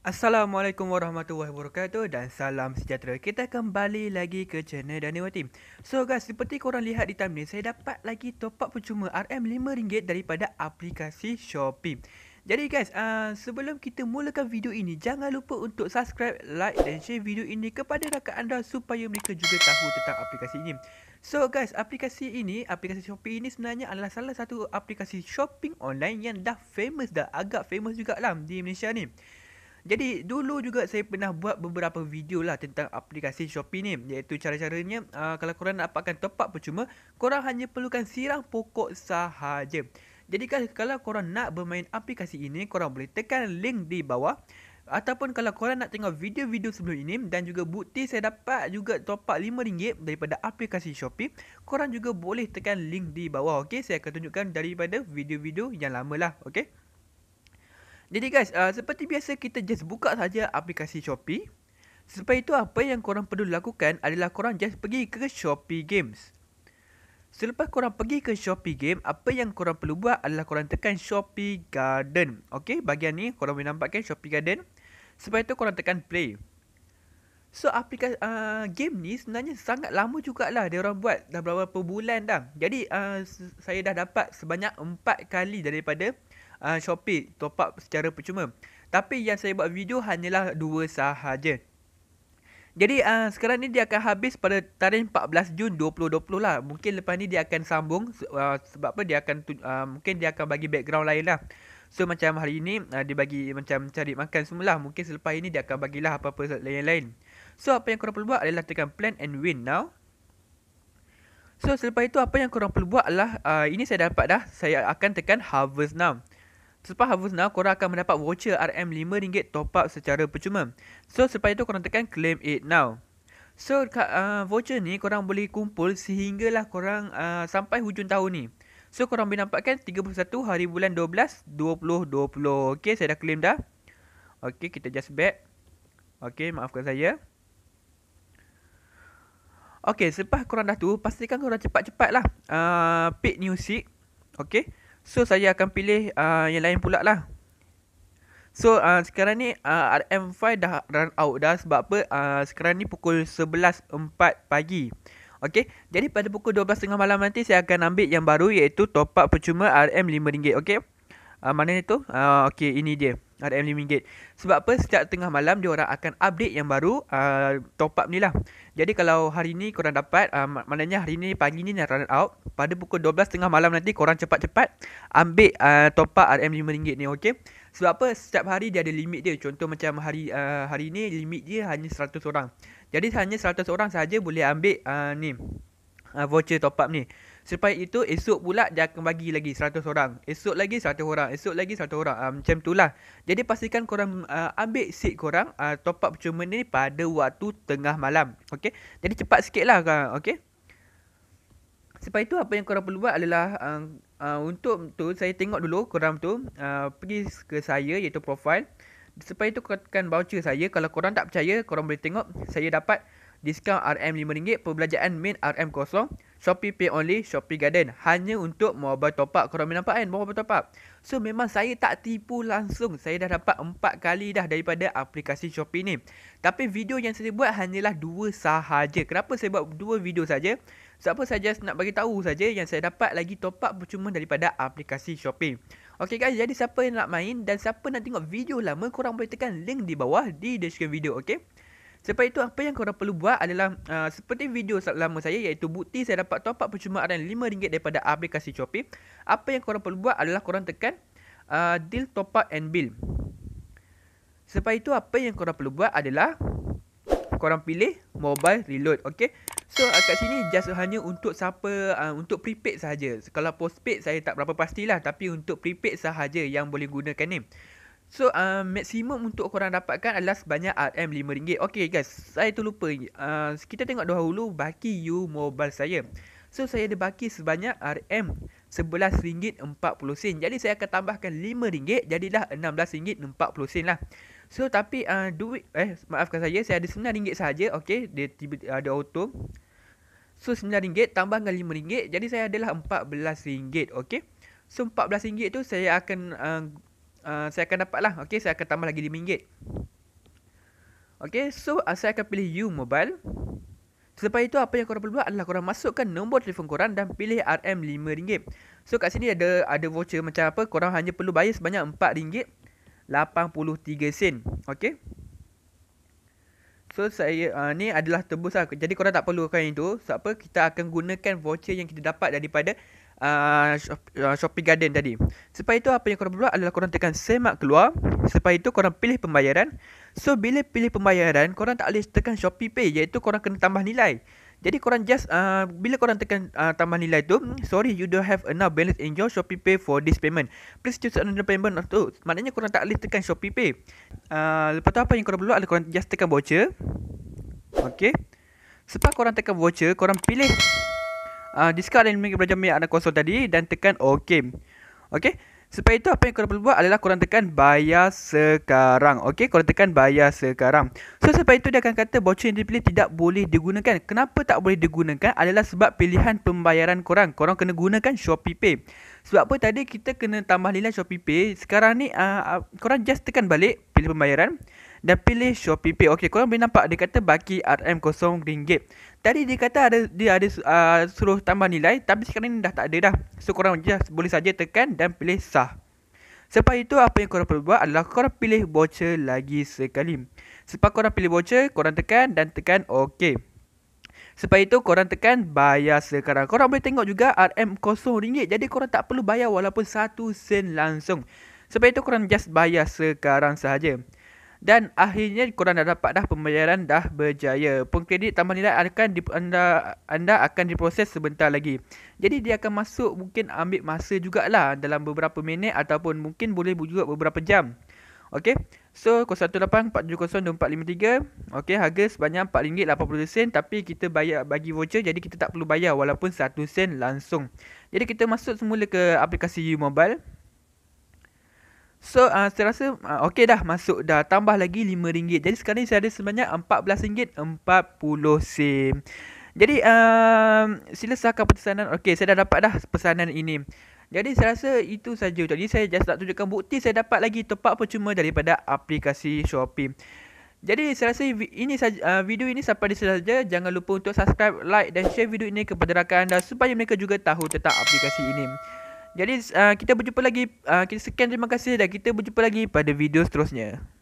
Assalamualaikum warahmatullahi wabarakatuh dan salam sejahtera. Kita kembali lagi ke channel Daniel Team. So guys, seperti korang lihat di thumbnail, saya dapat lagi top up percuma RM5 daripada aplikasi Shopee. Jadi guys, uh, sebelum kita mulakan video ini, jangan lupa untuk subscribe, like dan share video ini kepada rakan anda supaya mereka juga tahu tentang aplikasi ini. So guys, aplikasi ini, aplikasi Shopee ini sebenarnya adalah salah satu aplikasi shopping online yang dah famous dah, agak famous juga lah di Malaysia ni. Jadi dulu juga saya pernah buat beberapa video lah tentang aplikasi Shopee ni Iaitu cara-caranya uh, kalau korang nak dapatkan top up percuma Korang hanya perlukan sirah pokok sahaja Jadi kalau korang nak bermain aplikasi ini korang boleh tekan link di bawah Ataupun kalau korang nak tengok video-video sebelum ini dan juga bukti saya dapat juga top up RM5 daripada aplikasi Shopee Korang juga boleh tekan link di bawah Okay, Saya akan tunjukkan daripada video-video yang lama lah Okay. Jadi guys, uh, seperti biasa kita just buka saja aplikasi Shopee. Sebab itu apa yang korang perlu lakukan adalah korang just pergi ke Shopee Games. Selepas korang pergi ke Shopee Game, apa yang korang perlu buat adalah korang tekan Shopee Garden. Okey, bahagian ni korang boleh nampakkan Shopee Garden. Sebab itu korang tekan play. So aplikasi uh, game ni sebenarnya sangat lama jugalah dia orang buat dah berapa bulan dah. Jadi uh, saya dah dapat sebanyak 4 kali daripada uh, Shopee top up secara percuma. Tapi yang saya buat video hanyalah dua sahaja. Jadi uh, sekarang ni dia akan habis pada tarikh 14 Jun 2020 lah. Mungkin lepas ni dia akan sambung uh, sebab apa dia akan uh, mungkin dia akan bagi background lain lah. So macam hari ini uh, dia bagi macam cari makan semulah. Mungkin selepas ini dia akan bagilah apa-apa lain-lain. So apa yang korang perlu buat adalah tekan plan and win now. So selepas itu apa yang korang perlu buat adalah uh, ini saya dapat dah. Saya akan tekan harvest now. Selepas hapus now, korang akan mendapat voucher RM5 top up secara percuma. So, supaya itu korang tekan claim it now. So, uh, voucher ni korang boleh kumpul sehinggalah korang uh, sampai hujung tahun ni. So, korang boleh nampakkan 31 hari bulan 12, 20, 20. Okay, saya dah claim dah. Okay, kita just back. Okay, maafkan saya. Okay, selepas korang dah tu, pastikan korang cepat-cepat lah. Uh, ah, pick new seat. Okay. So saya akan pilih uh, yang lain pula lah So uh, sekarang ni uh, RM5 dah run out dah Sebab apa uh, sekarang ni pukul 11.04 pagi Okay Jadi pada pukul 12.30 malam nanti Saya akan ambil yang baru iaitu top up percuma RM5 Okay uh, Mana ni tu uh, Okay ini dia RM5. Sebab apa? Setiap tengah malam dia orang akan update yang baru uh, top up ni lah. Jadi kalau hari ni korang dapat, uh, maknanya hari ni pagi ni nak run out. Pada pukul 12 tengah malam nanti korang cepat-cepat ambil uh, top up RM5 ni. Okay? Sebab apa? Setiap hari dia ada limit dia. Contoh macam hari uh, hari ni limit dia hanya 100 orang. Jadi hanya 100 orang saja boleh ambil uh, ni. Uh, voucher top up ni. Selepas itu esok pula dia akan bagi lagi 100 orang. Esok lagi 100 orang. Esok lagi 100 orang. Uh, macam itulah. Jadi pastikan korang uh, ambil seat korang uh, top up percuma ni pada waktu tengah malam. Okay. Jadi cepat sikit lah. Kan? Okay. Selepas itu apa yang korang perlu buat adalah uh, uh, untuk tu saya tengok dulu korang tu uh, pergi ke saya iaitu profil. Selepas itu korang tekan voucher saya. Kalau korang tak percaya korang boleh tengok saya dapat diskaun RM5 perbelanjaan main RM0, Shopee Pay Only, Shopee Garden hanya untuk mobile top up. Korang nampak kan mobile top up. So memang saya tak tipu langsung. Saya dah dapat 4 kali dah daripada aplikasi Shopee ni. Tapi video yang saya buat hanyalah 2 sahaja. Kenapa saya buat 2 video saja? Sebab apa saya just nak bagi tahu saja yang saya dapat lagi top up percuma daripada aplikasi Shopee. Okay guys, jadi siapa yang nak main dan siapa nak tengok video lama, korang boleh tekan link di bawah di description video, okay? Selepas itu apa yang korang perlu buat adalah uh, seperti video lama saya iaitu bukti saya dapat top up percumaan RM5 daripada aplikasi Shopee. Apa yang korang perlu buat adalah korang tekan uh, deal top up and bill. Selepas itu apa yang korang perlu buat adalah korang pilih mobile reload. Okay. So uh, kat sini just hanya untuk siapa uh, untuk prepaid sahaja. Kalau postpaid saya tak berapa pastilah tapi untuk prepaid sahaja yang boleh gunakan ni. So uh, maksimum untuk korang dapatkan adalah sebanyak ah, RM5 Okay guys, saya terlupa uh, ah, Kita tengok dahulu baki you mobile saya So saya ada baki sebanyak ah, RM11.40 Jadi saya akan tambahkan RM5 Jadilah RM16.40 lah So tapi uh, duit eh maafkan saya saya ada RM9 saja Okay, dia tiba ada auto. So RM9 tambah dengan RM5 jadi saya adalah RM14 Okay. So RM14 tu saya akan uh, Ah, saya akan dapat lah. Okay, saya akan tambah lagi RM5. Okay, so uh, saya akan pilih U Mobile. Selepas itu apa yang korang perlu buat adalah korang masukkan nombor telefon korang dan pilih RM5. So kat sini ada ada voucher macam apa korang hanya perlu bayar sebanyak RM4.83. Okay. So saya uh, ni adalah tebus lah. Jadi korang tak perlu perlukan itu. Sebab so, apa kita akan gunakan voucher yang kita dapat daripada uh, ah, Shopee ah, Garden tadi. Sebab itu apa yang korang buat adalah korang tekan semak keluar. Sebab itu korang pilih pembayaran. So bila pilih pembayaran, korang tak boleh tekan Shopee Pay iaitu korang kena tambah nilai. Jadi korang just uh, bila korang tekan uh, tambah nilai tu, hmm, sorry you don't have enough balance in your Shopee Pay for this payment. Please choose another payment or two. Maknanya korang tak boleh tekan Shopee Pay. Uh, lepas tu apa yang korang buat adalah korang just tekan voucher. Okay. Sebab korang tekan voucher, korang pilih uh, ah, discard elemen belajar yang anda konsol tadi dan tekan OK. Okey. Supaya itu apa yang korang perlu buat adalah korang tekan bayar sekarang. Okey, korang tekan bayar sekarang. So, supaya itu dia akan kata voucher yang dipilih tidak boleh digunakan. Kenapa tak boleh digunakan adalah sebab pilihan pembayaran korang. Korang kena gunakan Shopee Pay. Sebab apa tadi kita kena tambah nilai Shopee Pay. Sekarang ni uh, korang just tekan balik pilih pembayaran dan pilih Shopee Pay. Okey, korang boleh nampak dia kata baki RM0 ringgit. Tadi dia kata ada dia ada uh, suruh tambah nilai tapi sekarang ni dah tak ada dah. So korang just boleh saja tekan dan pilih sah. Selepas itu apa yang korang perlu buat adalah korang pilih voucher lagi sekali. Selepas korang pilih voucher, korang tekan dan tekan OK. Selepas itu korang tekan bayar sekarang. Korang boleh tengok juga RM0 ringgit. Jadi korang tak perlu bayar walaupun satu sen langsung. Selepas itu korang just bayar sekarang sahaja dan akhirnya korang dah dapat dah pembayaran dah berjaya. Pengkredit tambah nilai akan di, anda anda akan diproses sebentar lagi. Jadi dia akan masuk mungkin ambil masa jugalah dalam beberapa minit ataupun mungkin boleh juga beberapa jam. Okay. So 0184702453. Okay. harga sebanyak RM4.80 tapi kita bayar bagi voucher jadi kita tak perlu bayar walaupun 1 sen langsung. Jadi kita masuk semula ke aplikasi U Mobile. So uh, saya rasa uh, okey dah masuk dah tambah lagi RM5. Jadi sekarang ni saya ada sebanyak RM14.40. Jadi uh, sila sahkan pesanan. Okey saya dah dapat dah pesanan ini. Jadi saya rasa itu saja. Jadi saya just nak tunjukkan bukti saya dapat lagi top up percuma daripada aplikasi Shopee. Jadi saya rasa ini saja video ini sampai di sini saja. Jangan lupa untuk subscribe, like dan share video ini kepada rakan anda supaya mereka juga tahu tentang aplikasi ini. Jadi uh, kita berjumpa lagi uh, Kita sekian terima kasih Dan kita berjumpa lagi pada video seterusnya